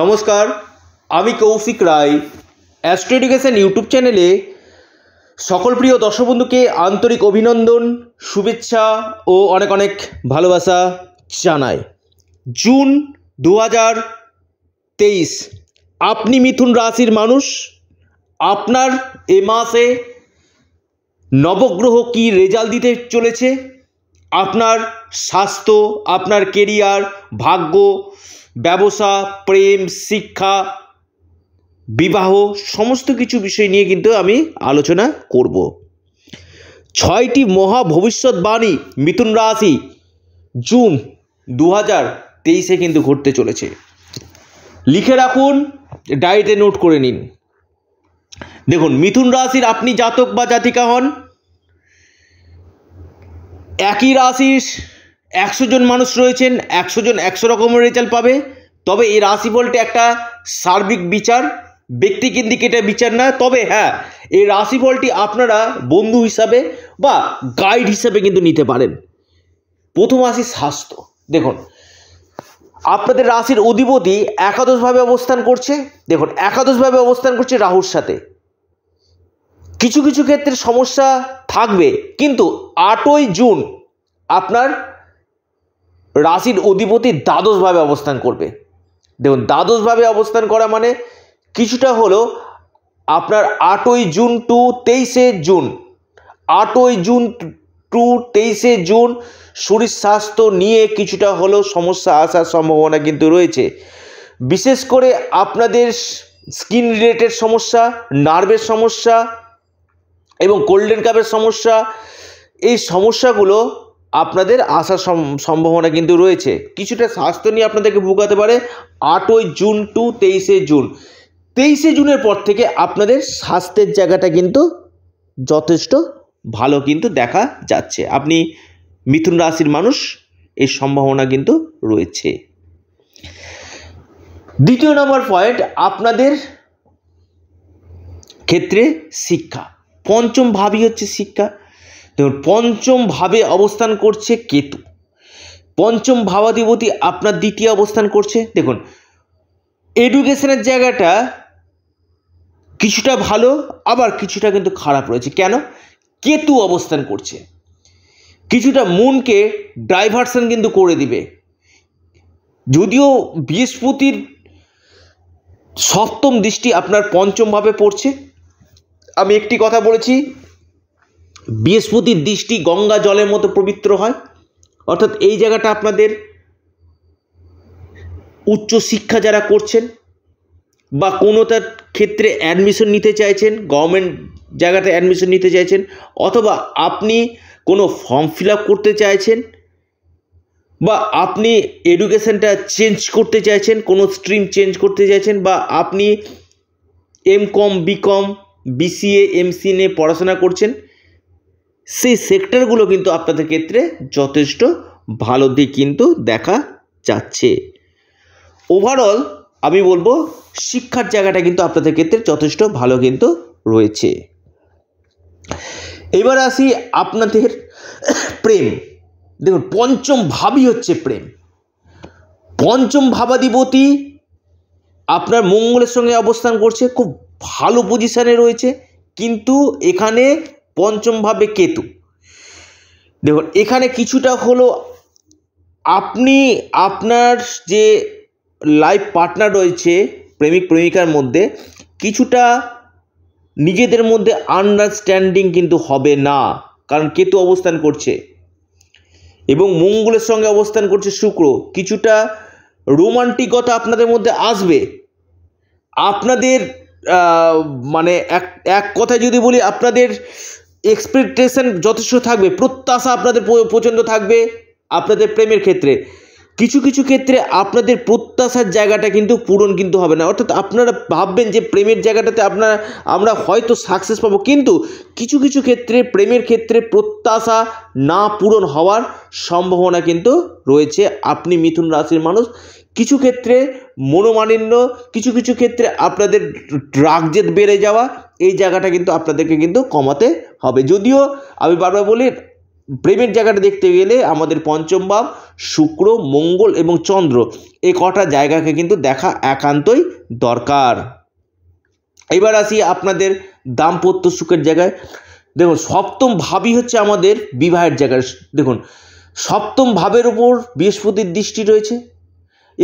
নমস্কার আমি Koushik Roy astro education YouTube চ্যানেলে সকল প্রিয় দর্শক বন্ধুকে আন্তরিক অভিনন্দন শুভেচ্ছা ও অনেক অনেক ভালোবাসা জানাই জুন দু তেইশ আপনি মিথুন রাশির মানুষ আপনার এ মাসে নবগ্রহ কি রেজাল্ট দিতে চলেছে আপনার স্বাস্থ্য আপনার কেরিয়ার ভাগ্য ব্যবসা প্রেম শিক্ষা বিবাহ সমস্ত কিছু বিষয় নিয়ে কিন্তু আমি আলোচনা করব ছয়টি মহা ভবিষ্যৎবাণী মিথুন রাশি জুন দু হাজার তেইশে কিন্তু ঘটতে চলেছে লিখে রাখুন ডায়েটে নোট করে নিন দেখুন মিথুন রাশির আপনি জাতক বা জাতিকা হন একই রাশির একশো জন মানুষ রয়েছেন একশো জন একশো রকমের রেজাল্ট পাবে তবে এই রাশিফলটা একটা সার্বিক বিচার ব্যক্তি কেন্দ্রিক এটা বিচার না তবে হ্যাঁ এই রাশিফলটি আপনারা বন্ধু হিসাবে বা গাইড হিসাবে কিন্তু নিতে পারেন প্রথম আসি স্বাস্থ্য দেখুন আপনাদের রাশির অধিপতি একাদশভাবে অবস্থান করছে দেখুন একাদশভাবে অবস্থান করছে রাহুর সাথে কিছু কিছু ক্ষেত্রে সমস্যা থাকবে কিন্তু আটই জুন আপনার রাশির অধিপতি দ্বাদশভাবে অবস্থান করবে দেখুন দ্বাদশভাবে অবস্থান করা মানে কিছুটা হলো আপনার আটই জুন টু তেইশে জুন আটই জুন টু তেইশে জুন শরীর স্বাস্থ্য নিয়ে কিছুটা হলেও সমস্যা আসার সম্ভাবনা কিন্তু রয়েছে বিশেষ করে আপনাদের স্কিন রিলেটেড সমস্যা নার্ভের সমস্যা এবং কোল্ডেন কাপের সমস্যা এই সমস্যাগুলো আপনাদের আসার সম্ভাবনা কিন্তু রয়েছে কিছুটা স্বাস্থ্য নিয়ে আপনাদেরকে ভুগাতে পারে আটই জুন টু তেইশে জুন তেইশে জুনের পর থেকে আপনাদের স্বাস্থ্যের জায়গাটা কিন্তু যথেষ্ট ভালো কিন্তু দেখা যাচ্ছে আপনি মিথুন রাশির মানুষ এর সম্ভাবনা কিন্তু রয়েছে দ্বিতীয় নম্বর পয়েন্ট আপনাদের ক্ষেত্রে শিক্ষা পঞ্চম ভাবই হচ্ছে শিক্ষা পঞ্চমভাবে অবস্থান করছে কেতু পঞ্চম ভাবাধিপতি আপনার দ্বিতীয় অবস্থান করছে দেখুন এডুকেশনের জায়গাটা কিছুটা ভালো আবার কিছুটা কিন্তু খারাপ রয়েছে কেন কেতু অবস্থান করছে কিছুটা মনকে ডাইভার্সন কিন্তু করে দিবে যদিও বৃহস্পতির সপ্তম দৃষ্টি আপনার পঞ্চমভাবে পড়ছে আমি একটি কথা বলেছি বৃহস্পতির দৃষ্টি গঙ্গা জলের মতো পবিত্র হয় অর্থাৎ এই জায়গাটা আপনাদের উচ্চ শিক্ষা যারা করছেন বা কোনো তার ক্ষেত্রে অ্যাডমিশন নিতে চাইছেন গভর্নমেন্ট জায়গাতে অ্যাডমিশন নিতে চাইছেন অথবা আপনি কোনো ফর্ম ফিল করতে চাইছেন বা আপনি এডুকেশনটা চেঞ্জ করতে চাইছেন কোনো স্ট্রিম চেঞ্জ করতে চাইছেন বা আপনি M Com B Com BCA MCA পড়াশোনা করছেন সেই সেক্টরগুলো কিন্তু আপনাদের ক্ষেত্রে যথেষ্ট ভালো দিক কিন্তু দেখা যাচ্ছে ওভারঅল আমি বলবো শিক্ষার জায়গাটা কিন্তু আপনাদের ক্ষেত্রে যথেষ্ট ভালো কিন্তু রয়েছে এবার আসি আপনাদের প্রেম দেখুন পঞ্চম ভাবই হচ্ছে প্রেম পঞ্চম ভাবাধিপতি আপনার মঙ্গলের সঙ্গে অবস্থান করছে খুব ভালো পজিশানে রয়েছে কিন্তু এখানে পঞ্চমভাবে কেতু দেখুন এখানে কিছুটা হলো আপনি আপনার যে লাইফ পার্টনার রয়েছে প্রেমিক প্রেমিকার মধ্যে কিছুটা নিজেদের মধ্যে আন্ডারস্ট্যান্ডিং কিন্তু হবে না কারণ কেতু অবস্থান করছে এবং মঙ্গলের সঙ্গে অবস্থান করছে শুক্র কিছুটা রোমান্টিকতা আপনাদের মধ্যে আসবে আপনাদের মানে এক এক কথায় যদি বলি আপনাদের এক্সপেকটেশন যথেষ্ট থাকবে প্রত্যাশা আপনাদের প্রচণ্ড থাকবে আপনাদের প্রেমের ক্ষেত্রে কিছু কিছু ক্ষেত্রে আপনাদের প্রত্যাশার জায়গাটা কিন্তু পূরণ কিন্তু হবে না অর্থাৎ আপনারা ভাববেন যে প্রেমের জায়গাটাতে আপনারা আমরা হয়তো সাকসেস পাবো কিন্তু কিছু কিছু ক্ষেত্রে প্রেমের ক্ষেত্রে প্রত্যাশা না পূরণ হওয়ার সম্ভাবনা কিন্তু রয়েছে আপনি মিথুন রাশির মানুষ কিছু ক্ষেত্রে মনোমালিন্য কিছু কিছু ক্ষেত্রে আপনাদের ড্রাগ জেদ বেড়ে যাওয়া এই জায়গাটা কিন্তু আপনাদেরকে কিন্তু কমাতে হবে যদিও আমি বারবার বলি প্রেমের জায়গাটা দেখতে গেলে আমাদের পঞ্চম ভাব শুক্র মঙ্গল এবং চন্দ্র এই কটা জায়গাকে কিন্তু দেখা একান্তই দরকার এবার আসি আপনাদের দাম্পত্য সুখের জায়গায় দেখুন সপ্তম ভাবই হচ্ছে আমাদের বিবাহের জায়গায় দেখুন সপ্তম ভাবের উপর বৃহস্পতির দৃষ্টি রয়েছে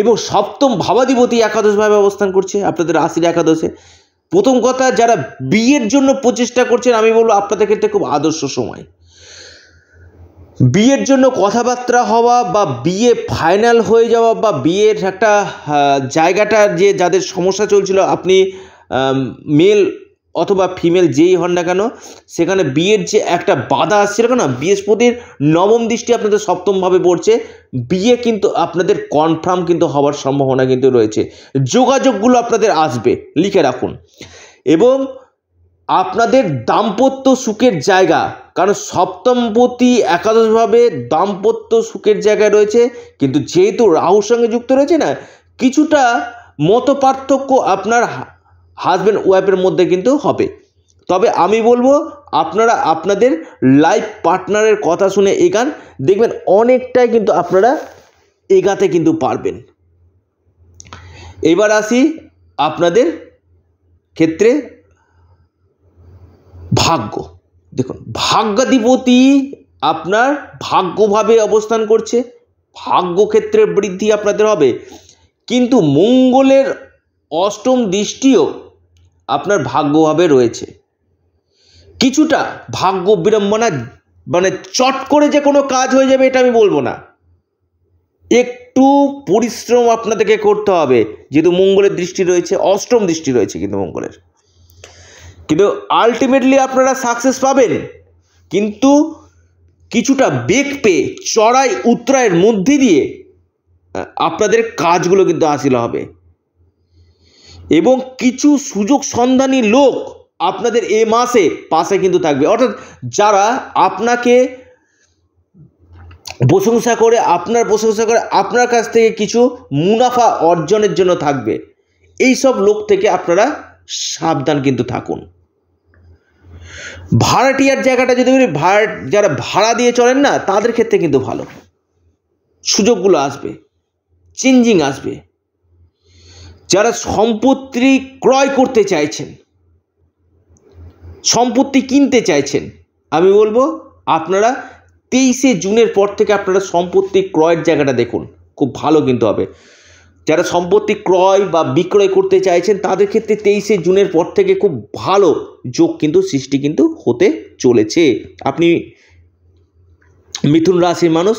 এবং সপ্তম ভাবাধিপতি একাদশভাবে অবস্থান করছে আপনাদের রাশির একাদশে প্রথম কথা যারা বিয়ের জন্য প্রচেষ্টা করছেন আমি বলবো আপনাদের ক্ষেত্রে খুব আদর্শ সময় বিয়ের জন্য কথাবার্তা হওয়া বা বিয়ে ফাইনাল হয়ে যাওয়া বা বিয়ের একটা জায়গাটা যে যাদের সমস্যা চলছিল আপনি মেল অথবা ফিমেল যেই হন না কেন সেখানে বিয়ের যে একটা বাধা আসছে কেন বৃহস্পতির নবম দৃষ্টি আপনাদের সপ্তমভাবে পড়ছে বিয়ে কিন্তু আপনাদের কনফার্ম কিন্তু হওয়ার সম্ভাবনা কিন্তু রয়েছে যোগাযোগগুলো আপনাদের আসবে লিখে রাখুন এবং আপনাদের দাম্পত্য সুখের জায়গা কারণ সপ্তমপতি একাদশভাবে দাম্পত্য সুখের জায়গায় রয়েছে কিন্তু যেহেতু রাহুর সঙ্গে যুক্ত রয়েছে না কিছুটা মত পার্থক্য আপনার হাজব্যান্ড ওয়াইফের মধ্যে কিন্তু হবে তবে আমি বলবো আপনারা আপনাদের লাইফ পার্টনারের কথা শুনে এগান দেখবেন অনেকটাই কিন্তু আপনারা এগাতে কিন্তু পারবেন এবার আসি আপনাদের ক্ষেত্রে ভাগ্য দেখুন ভাগ্যাধিপতি আপনার ভাগ্যভাবে অবস্থান করছে ক্ষেত্রে বৃদ্ধি আপনাদের হবে কিন্তু মঙ্গলের অষ্টম দৃষ্টিও আপনার ভাগ্যভাবে রয়েছে কিছুটা ভাগ্য বিড়ম্বনা মানে চট করে যে কোনো কাজ হয়ে যাবে এটা আমি বলবো না একটু পরিশ্রম আপনাদেরকে করতে হবে যেহেতু মঙ্গলের দৃষ্টি রয়েছে অষ্টম দৃষ্টি রয়েছে কিন্তু মঙ্গলের কিন্তু আলটিমেটলি আপনারা সাকসেস পাবেন কিন্তু কিছুটা বেগ পেয়ে চড়াই উত্তরায়ের মধ্যে দিয়ে আপনাদের কাজগুলো কিন্তু হাসিল হবে এবং কিছু সুযোগ সন্ধানী লোক আপনাদের এ মাসে পাশে কিন্তু থাকবে অর্থাৎ যারা আপনাকে প্রশংসা করে আপনার প্রশংসা করে আপনার কাছ থেকে কিছু মুনাফা অর্জনের জন্য থাকবে এই সব লোক থেকে আপনারা সাবধান কিন্তু থাকুন ভাড়াটিয়ার জায়গাটা যদি বলি ভাড়া যারা ভাড়া দিয়ে চলেন না তাদের ক্ষেত্রে কিন্তু ভালো সুযোগগুলো আসবে চেঞ্জিং আসবে যারা সম্পত্তি ক্রয় করতে চাইছেন সম্পত্তি কিনতে চাইছেন আমি বলবো আপনারা তেইশে জুনের পর থেকে আপনারা সম্পত্তি ক্রয়ের জায়গাটা দেখুন খুব ভালো কিন্তু হবে যারা সম্পত্তি ক্রয় বা বিক্রয় করতে চাইছেন তাদের ক্ষেত্রে তেইশে জুনের পর থেকে খুব ভালো যোগ কিন্তু সৃষ্টি কিন্তু হতে চলেছে আপনি মিথুন রাশির মানুষ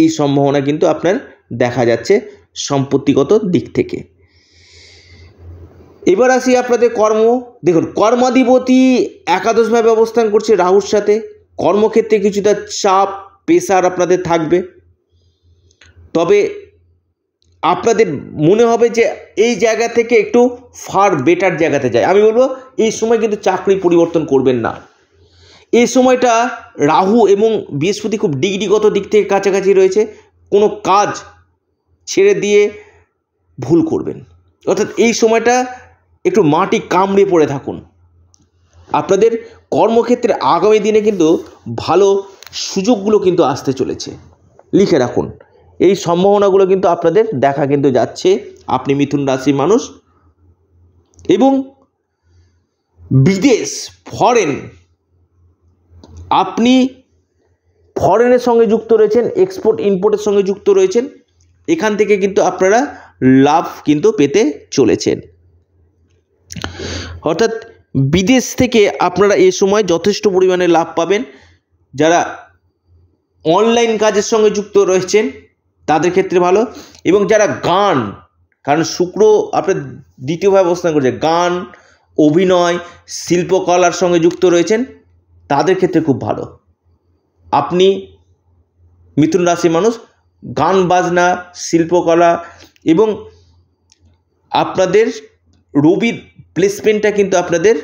এই সম্ভাবনা কিন্তু আপনার দেখা যাচ্ছে সম্পত্তিগত দিক থেকে এবার আসি আপনাদের কর্ম দেখুন কর্মাধিপতি একাদশভাবে অবস্থান করছে রাহুর সাথে কর্মক্ষেত্রে কিছুটা চাপ পেশার আপনাদের থাকবে তবে আপনাদের মনে হবে যে এই জায়গা থেকে একটু ফার বেটার জায়গাতে যায় আমি বলবো এই সময় কিন্তু চাকরি পরিবর্তন করবেন না এই সময়টা রাহু এবং বৃহস্পতি খুব ডিগ্রিগত দিক থেকে কাছাকাছি রয়েছে কোনো কাজ ছেড়ে দিয়ে ভুল করবেন অর্থাৎ এই সময়টা একটু মাটি কামড়ে পড়ে থাকুন আপনাদের কর্মক্ষেত্রে আগামী দিনে কিন্তু ভালো সুযোগগুলো কিন্তু আসতে চলেছে লিখে রাখুন এই সম্ভাবনাগুলো কিন্তু আপনাদের দেখা কিন্তু যাচ্ছে আপনি মিথুন রাশির মানুষ এবং বিদেশ ফরেন আপনি ফরেনের সঙ্গে যুক্ত রয়েছেন এক্সপোর্ট ইম্পোর্টের সঙ্গে যুক্ত রয়েছেন এখান থেকে কিন্তু আপনারা লাভ কিন্তু পেতে চলেছেন অর্থাৎ বিদেশ থেকে আপনারা এ সময় যথেষ্ট পরিমাণে লাভ পাবেন যারা অনলাইন কাজের সঙ্গে যুক্ত রয়েছেন তাদের ক্ষেত্রে ভালো এবং যারা গান কারণ শুক্র আপনার দ্বিতীয়ভাবে অবস্থান করছে গান অভিনয় শিল্পকলার সঙ্গে যুক্ত রয়েছেন তাদের ক্ষেত্রে খুব ভালো আপনি মিথুন রাশির মানুষ গান বাজনা শিল্পকলা এবং আপনাদের রবির প্লেসমেন্টটা কিন্তু আপনাদের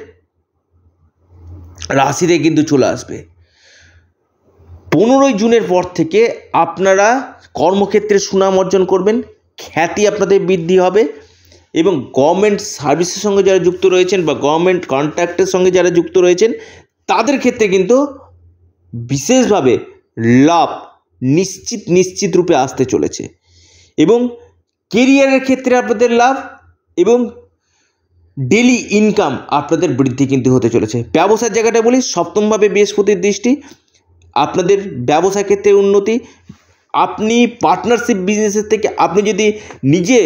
রাশিতে কিন্তু চলে আসবে পনেরোই জুনের পর থেকে আপনারা কর্মক্ষেত্রে সুনাম অর্জন করবেন খ্যাতি আপনাদের বৃদ্ধি হবে এবং গভর্নমেন্ট সার্ভিসের সঙ্গে যারা যুক্ত রয়েছেন বা গভর্নমেন্ট কন্ট্রাক্টের সঙ্গে যারা যুক্ত রয়েছেন তাদের ক্ষেত্রে কিন্তু বিশেষভাবে লাভ নিশ্চিত নিশ্চিত রূপে আসতে চলেছে এবং কেরিয়ারের ক্ষেত্রে আপনাদের লাভ এবং ডেলি ইনকাম আপনাদের বৃদ্ধি কিন্তু হতে চলেছে ব্যবসার জায়গাটা বলি সপ্তমভাবে বৃহস্পতির দৃষ্টি আপনাদের ব্যবসা ক্ষেত্রে উন্নতি আপনি পার্টনারশিপ বিজনেসের থেকে আপনি যদি নিজে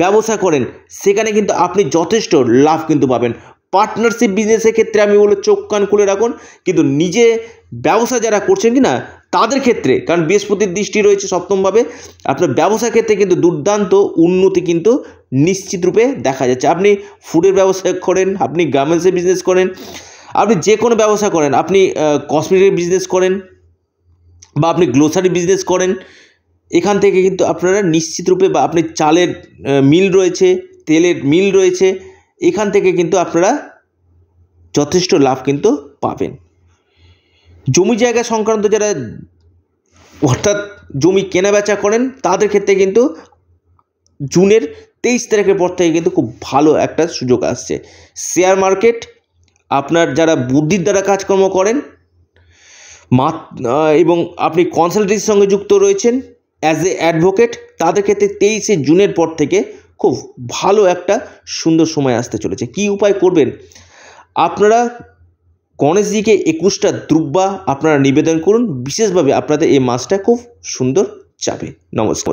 ব্যবসা করেন সেখানে কিন্তু আপনি যথেষ্ট লাভ কিন্তু পাবেন পার্টনারশিপ বিজনেসের ক্ষেত্রে আমি বলবো চোখ কান খুলে রাখুন কিন্তু নিজে ব্যবসা যারা করছেন কি না তাদের ক্ষেত্রে কারণ বৃহস্পতির দৃষ্টি রয়েছে সপ্তমভাবে আপনার ব্যবসা ক্ষেত্রে কিন্তু দুর্দান্ত উন্নতি কিন্তু নিশ্চিত রূপে দেখা যাচ্ছে আপনি ফুডের ব্যবসা করেন আপনি গার্মেন্টসের বিজনেস করেন আপনি যে কোনো ব্যবসা করেন আপনি কসমেটিক বিজনেস করেন বা আপনি গ্লোসারি বিজনেস করেন এখান থেকে কিন্তু আপনারা নিশ্চিত রূপে বা আপনি চালের মিল রয়েছে তেলের মিল রয়েছে এখান থেকে কিন্তু আপনারা যথেষ্ট লাভ কিন্তু পাবেন জমি জায়গা সংক্রান্ত যারা অর্থাৎ জমি কেনা বেচা করেন তাদের ক্ষেত্রে কিন্তু জুনের তেইশ তারিখের পর থেকে কিন্তু খুব ভালো একটা সুযোগ আসছে শেয়ার মার্কেট আপনার যারা বুদ্ধির দ্বারা কাজকর্ম করেন মা এবং আপনি কনসালটেন্সির সঙ্গে যুক্ত রয়েছেন অ্যাজ এ অ্যাডভোকেট তাদের ক্ষেত্রে তেইশে জুনের পর থেকে খুব ভালো একটা সুন্দর সময় আসতে চলেছে কি উপায় করবেন আপনারা গণেশজিকে একুশটা দ্রব্যা আপনারা নিবেদন করুন বিশেষভাবে আপনাদের এই মাছটা খুব সুন্দর যাবে নমস্কার